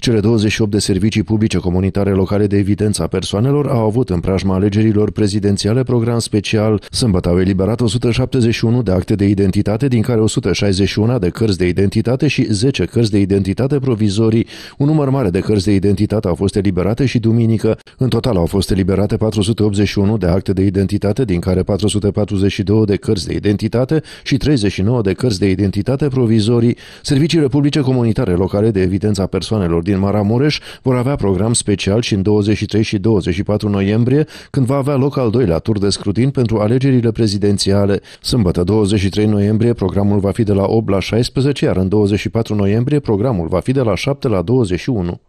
Cele 28 de servicii publice comunitare locale de evidență a persoanelor au avut în preajma alegerilor prezidențiale program special. Sâmbătă au eliberat 171 de acte de identitate, din care 161 de cărți de identitate și 10 cărți de identitate provizorii. Un număr mare de cărți de identitate au fost eliberate și duminică. În total au fost eliberate 481 de acte de identitate, din care 442 de cărți de identitate și 39 de cărți de identitate provizorii. Serviciile publice comunitare locale de evidență a persoanelor din Maramureș vor avea program special și în 23 și 24 noiembrie, când va avea loc al doilea tur de scrutin pentru alegerile prezidențiale. Sâmbătă 23 noiembrie programul va fi de la 8 la 16, iar în 24 noiembrie programul va fi de la 7 la 21.